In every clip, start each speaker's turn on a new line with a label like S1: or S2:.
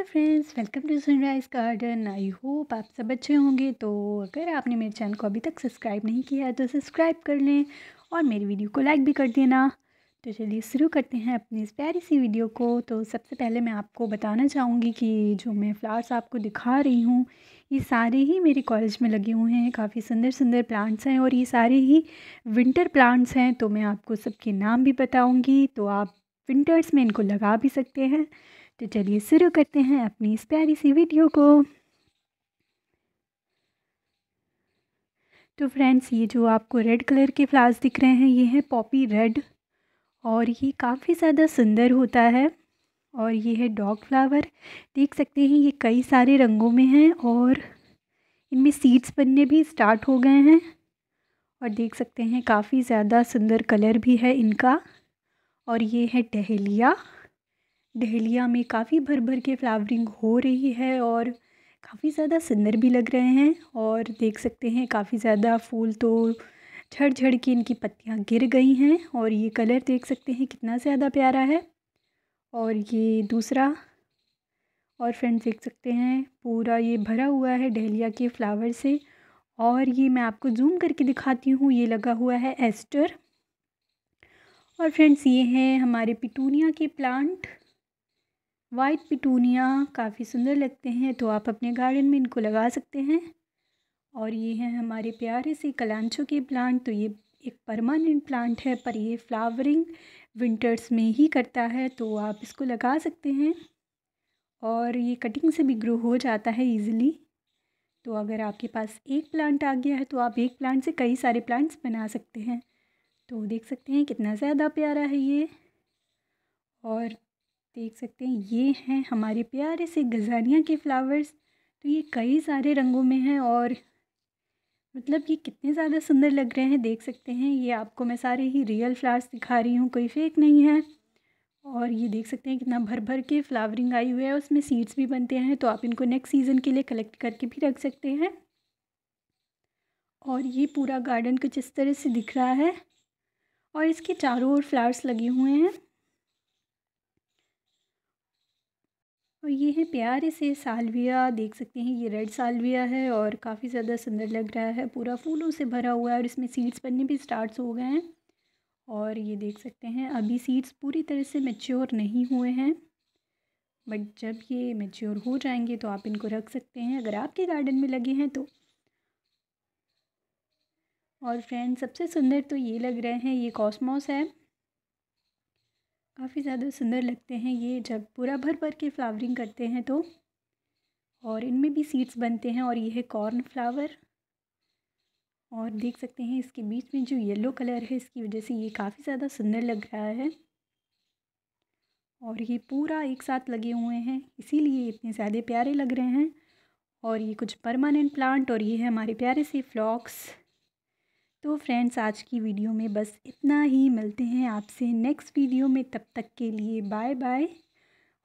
S1: hello friends welcome to Sunrise Garden I hope आप सब अच्छे होंगे तो अगर आपने मेरे चैनल को अभी तक सब्सक्राइब नहीं किया है तो सब्सक्राइब कर लें और मेरी वीडियो को लाइक भी कर देना तो चलिए शुरू करते हैं अपनी इस प्यारी सी वीडियो को तो सबसे पहले मैं आपको बताना चाहूँगी कि जो मैं फ्लावर्स आपको दिखा रही हूँ ये सारे ही मेरे कॉलेज में लगे हुए हैं काफ़ी सुंदर सुंदर प्लांट्स हैं और ये सारे ही विंटर प्लांट्स हैं तो मैं आपको सबके नाम भी बताऊँगी तो आप विंटर्स में इनको लगा भी सकते हैं तो चलिए शुरू करते हैं अपनी इस प्यारी सी वीडियो को तो फ्रेंड्स ये जो आपको रेड कलर के फ्लावर्स दिख रहे हैं ये हैं पॉपी रेड और ये काफ़ी ज़्यादा सुंदर होता है और ये है डॉग फ्लावर देख सकते हैं ये कई सारे रंगों में हैं और इनमें सीड्स बनने भी स्टार्ट हो गए हैं और देख सकते हैं काफ़ी ज़्यादा सुंदर कलर भी है इनका और ये है डहलिया डहलिया में काफ़ी भर भर के फ्लावरिंग हो रही है और काफ़ी ज़्यादा सुंदर भी लग रहे हैं और देख सकते हैं काफ़ी ज़्यादा फूल तो झड़ झड़ के इनकी पत्तियाँ गिर गई हैं और ये कलर देख सकते हैं कितना ज़्यादा प्यारा है और ये दूसरा और फ्रेंड्स देख सकते हैं पूरा ये भरा हुआ है डहलिया के फ्लावर से और ये मैं आपको जूम करके दिखाती हूँ ये लगा हुआ है एस्टर और फ्रेंड्स ये हैं हमारे पिटूनिया के प्लांट वाइट पिटूनिया काफ़ी सुंदर लगते हैं तो आप अपने गार्डन में इनको लगा सकते हैं और ये हैं हमारे प्यारे से कलांचो के प्लांट तो ये एक परमानेंट प्लांट है पर ये फ्लावरिंग विंटर्स में ही करता है तो आप इसको लगा सकते हैं और ये कटिंग से भी ग्रो हो जाता है ईज़िली तो अगर आपके पास एक प्लांट आ गया है तो आप एक प्लांट से कई सारे प्लांट्स बना सकते हैं तो देख सकते हैं कितना ज़्यादा प्यारा है ये और देख सकते हैं ये हैं हमारे प्यारे से गजानिया के फ्लावर्स तो ये कई सारे रंगों में हैं और मतलब ये कितने ज़्यादा सुंदर लग रहे हैं देख सकते हैं ये आपको मैं सारे ही रियल फ्लावर्स दिखा रही हूँ कोई फेक नहीं है और ये देख सकते हैं कितना भर भर के फ्लावरिंग आई हुई है उसमें सीड्स भी बनते हैं तो आप इनको नेक्स्ट सीज़न के लिए कलेक्ट करके भी रख सकते हैं और ये पूरा गार्डन कुछ इस तरह से दिख रहा है और इसके चारों ओर फ्लावर्स लगे हुए हैं और ये है प्यारे से सालविया देख सकते हैं ये रेड सालविया है और काफ़ी ज़्यादा सुंदर लग रहा है पूरा फूलों से भरा हुआ है और इसमें सीड्स बनने भी स्टार्ट हो गए हैं और ये देख सकते हैं अभी सीड्स पूरी तरह से मेच्योर नहीं हुए हैं बट जब ये मेच्योर हो जाएंगे तो आप इनको रख सकते हैं अगर आपके गार्डन में लगे हैं तो और फ्रेंड सबसे सुंदर तो ये लग रहे हैं ये कॉस्मोस है काफ़ी ज़्यादा सुंदर लगते हैं ये जब पूरा भर भर के फ्लावरिंग करते हैं तो और इनमें भी सीड्स बनते हैं और ये है कॉर्न फ्लावर और देख सकते हैं इसके बीच में जो येलो कलर है इसकी वजह से ये काफ़ी ज़्यादा सुंदर लग रहा है और ये पूरा एक साथ लगे हुए हैं इसीलिए इतने ज़्यादा प्यारे लग रहे हैं और ये कुछ परमानेंट प्लांट और ये है हमारे प्यारे से फ्लॉक्स तो फ्रेंड्स आज की वीडियो में बस इतना ही मिलते हैं आपसे नेक्स्ट वीडियो में तब तक के लिए बाय बाय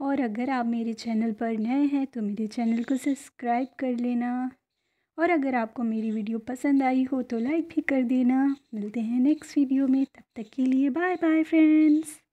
S1: और अगर आप मेरे चैनल पर नए हैं तो मेरे चैनल को सब्सक्राइब कर लेना और अगर आपको मेरी वीडियो पसंद आई हो तो लाइक भी कर देना मिलते हैं नेक्स्ट वीडियो में तब तक के लिए बाय बाय फ्रेंड्स